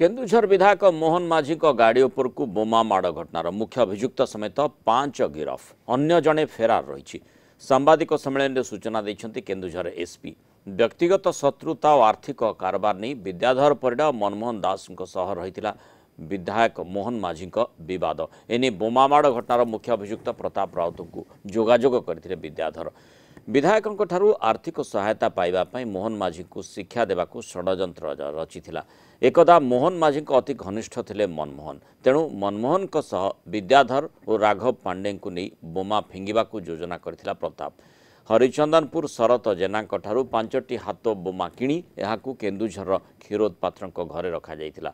କେନ୍ଦୁଝର ବିଧାୟକ ମୋହନ ମାଝୀଙ୍କ ଗାଡ଼ି ଉପରକୁ ବୋମା ମାଡ଼ ଘଟଣାର ମୁଖ୍ୟ ଅଭିଯୁକ୍ତ ସମେତ ପାଞ୍ଚ ଗିରଫ ଅନ୍ୟ ଜଣେ ଫେରାର ରହିଛି ସାମ୍ବାଦିକ ସମ୍ମିଳନୀରେ ସୂଚନା ଦେଇଛନ୍ତି କେନ୍ଦୁଝର ଏସ୍ପି ବ୍ୟକ୍ତିଗତ ଶତ୍ରୁତା ଓ ଆର୍ଥିକ କାରବାର ନେଇ ବିଦ୍ୟାଧର ପରିଡ଼ା ଓ ମନମୋହନ ଦାସଙ୍କ ସହ ରହିଥିଲା ବିଧାୟକ ମୋହନ ମାଝୀଙ୍କ ବିବାଦ ଏନେଇ ବୋମାମାଡ଼ ଘଟଣାର ମୁଖ୍ୟ ଅଭିଯୁକ୍ତ ପ୍ରତାପ ରାଉତଙ୍କୁ ଯୋଗାଯୋଗ କରିଥିଲେ ବିଦ୍ୟାଧର ବିଧାୟକଙ୍କଠାରୁ ଆର୍ଥିକ ସହାୟତା ପାଇବା ପାଇଁ ମୋହନ ମାଝୀଙ୍କୁ ଶିକ୍ଷା ଦେବାକୁ ଷଡ଼ଯନ୍ତ୍ର ରଚିଥିଲା ଏକଦା ମୋହନ ମାଝୀଙ୍କ ଅତି ଘନିଷ୍ଠ ଥିଲେ ମନମୋହନ ତେଣୁ ମନମୋହନଙ୍କ ସହ ବିଦ୍ୟାଧର ଓ ରାଘବ ପାଣ୍ଡେଙ୍କୁ ନେଇ ବୋମା ଫିଙ୍ଗିବାକୁ ଯୋଜନା କରିଥିଲା ପ୍ରତାପ ହରିଚନ୍ଦନପୁର ଶରତ ଜେନାଙ୍କଠାରୁ ପାଞ୍ଚଟି ହାତ ବୋମା କିଣି ଏହାକୁ କେନ୍ଦୁଝରର କ୍ଷୀରୋଦ ପାତ୍ରଙ୍କ ଘରେ ରଖାଯାଇଥିଲା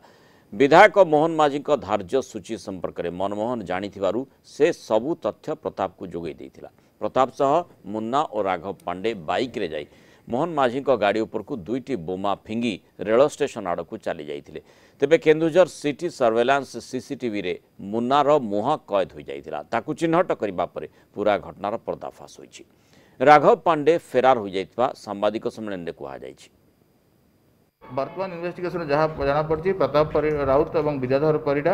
ବିଧାୟକ ମୋହନ ମାଝୀଙ୍କ ଧାର୍ଯ୍ୟ ସୂଚୀ ସମ୍ପର୍କରେ ମନମୋହନ ଜାଣିଥିବାରୁ ସେ ସବୁ ତଥ୍ୟ ପ୍ରତାପକୁ ଯୋଗାଇ ଦେଇଥିଲା ପ୍ରତାପ ସହ ମୁନ୍ନା ଓ ରାଘବ ପାଣ୍ଡେ ବାଇକ୍ରେ ଯାଇ ମୋହନ ମାଝୀଙ୍କ ଗାଡ଼ି ଉପରକୁ ଦୁଇଟି ବୋମା ଫିଙ୍ଗି ରେଳ ଷ୍ଟେସନ ଆଡ଼କୁ ଚାଲିଯାଇଥିଲେ ତେବେ କେନ୍ଦୁଝର ସିଟି ସର୍ଭେଲାନ୍ସ ସିସିଟିଭିରେ ମୁନ୍ନାର ମୁହଁ କଏଦ ହୋଇଯାଇଥିଲା ତାକୁ ଚିହ୍ନଟ କରିବା ପରେ ପୁରା ଘଟଣାର ପର୍ଦ୍ଦାଫାସ ହୋଇଛି ରାଘବ ପାଣ୍ଡେ ଫେରାର ହୋଇଯାଇଥିବା ସାମ୍ବାଦିକ ସମ୍ମିଳନୀରେ କୁହାଯାଇଛି ବର୍ତ୍ତମାନ ଇନଭେଷ୍ଟିଗେସନ୍ ଯାହା ଜଣାପଡ଼ିଛି ପ୍ରତାପ ରାଉତ ଏବଂ ବିଦ୍ୟାଧର ପରିଡ଼ା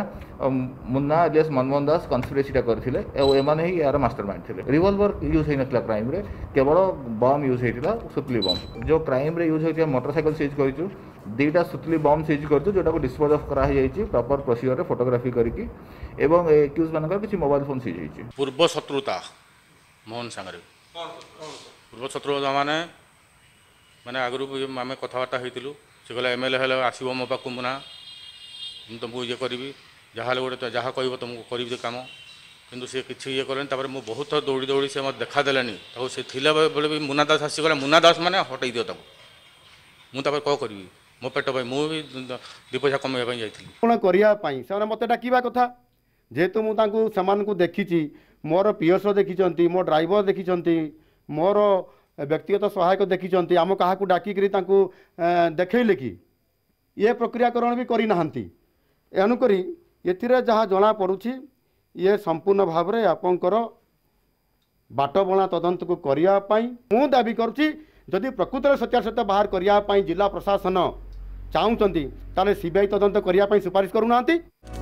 ମୁନ୍ନା ଏଲିଏସ୍ ମନମୋହନ ଦାସ କନ୍ସପିରେସିଟା କରିଥିଲେ ଆଉ ଏମାନେ ହିଁ ଏହାର ମାଷ୍ଟର ମାଇଣ୍ଡ ଥିଲେ ରିଭଲଭର ୟୁଜ୍ ହୋଇନଥିଲା କ୍ରାଇମ୍ରେ କେବଳ ବମ୍ ୟୁଜ୍ ହୋଇଥିଲା ସୁତଲି ବମ୍ ଯେଉଁ କ୍ରାଇମ୍ରେ ୟୁଜ୍ ହୋଇଥିବା ମୋଟରସାଇକେଲ ସିଜ୍ କରିଛୁ ଦୁଇଟା ସୁତଲି ବମ୍ ସିଜ୍ କରିଛୁ ଯେଉଁଟାକୁ ଡିସ୍ପୋଜ୍ ଅଫ୍ କରାହୋଇଯାଇଛି ପ୍ରପର୍ ପ୍ରୋସିଜରରେ ଫଟୋଗ୍ରାଫି କରିକି ଏବଂ ଏକ୍ୟୁଜ୍ମାନଙ୍କର କିଛି ମୋବାଇଲ ଫୋନ୍ ସିଜ୍ ହେଇଛି ପୂର୍ବ ଶତ୍ରୁତା ମୋହନ ସାଙ୍ଗରେ ପୂର୍ବ ଶତ୍ରୁତା ମାନେ ମାନେ ଆଗରୁ ଆମେ କଥାବାର୍ତ୍ତା ହୋଇଥିଲୁ ସେ କହିଲା ଏମ୍ ଏଲ୍ ଏ ହେଲେ ଆସିବ ମୋ ପାଖକୁ ମୁଁ ନା ମୁଁ ତୁମକୁ ଇଏ କରିବି ଯାହା ହେଲେ ଗୋଟେ ଯାହା କହିବ ତୁମକୁ କରିବି ସେ କାମ କିନ୍ତୁ ସେ କିଛି ଇଏ କଲେନି ତାପରେ ମୁଁ ବହୁତ ଥର ଦୌଡ଼ି ଦୌଡ଼ି ସେ ମୋତେ ଦେଖାଦେଲେନି ତାକୁ ସେ ଥିଲା ବେଳେ ବି ମୁନା ଦାସ ଆସିଗଲା ମୁନା ଦାସ ମାନେ ହଟେଇ ଦିଅ ତାକୁ ମୁଁ ତାପରେ କ'ଣ କରିବି ମୋ ପେଟ ପାଇଁ ମୁଁ ବି ଦୁଇ ପଇସା କମେଇବା ପାଇଁ ଯାଇଥିଲି କ'ଣ କରିବା ପାଇଁ ସେମାନେ ମୋତେ ଡାକିବା କଥା ଯେହେତୁ ମୁଁ ତାଙ୍କୁ ସେମାନଙ୍କୁ ଦେଖିଛି ମୋର ପିଅର୍ସ ଦେଖିଛନ୍ତି ମୋ ଡ୍ରାଇଭର ଦେଖିଛନ୍ତି ମୋର ବ୍ୟକ୍ତିଗତ ସହାୟକ ଦେଖିଛନ୍ତି ଆମ କାହାକୁ ଡାକିକିରି ତାଙ୍କୁ ଦେଖେଇଲେ କି ଇଏ ପ୍ରକ୍ରିୟାକରଣ ବି କରିନାହାନ୍ତି ଏଣୁକରି ଏଥିରେ ଯାହା ଜଣାପଡ଼ୁଛି ଇଏ ସମ୍ପୂର୍ଣ୍ଣ ଭାବରେ ଆପଣଙ୍କର ବାଟବଣା ତଦନ୍ତକୁ କରିବା ପାଇଁ ମୁଁ ଦାବି କରୁଛି ଯଦି ପ୍ରକୃତରେ ସତ୍ୟାସତ୍ୟ ବାହାର କରିବା ପାଇଁ ଜିଲ୍ଲା ପ୍ରଶାସନ ଚାହୁଁଛନ୍ତି ତାହେଲେ ସି ବି ଆଇ ତଦନ୍ତ କରିବା ପାଇଁ ସୁପାରିଶ କରୁନାହାନ୍ତି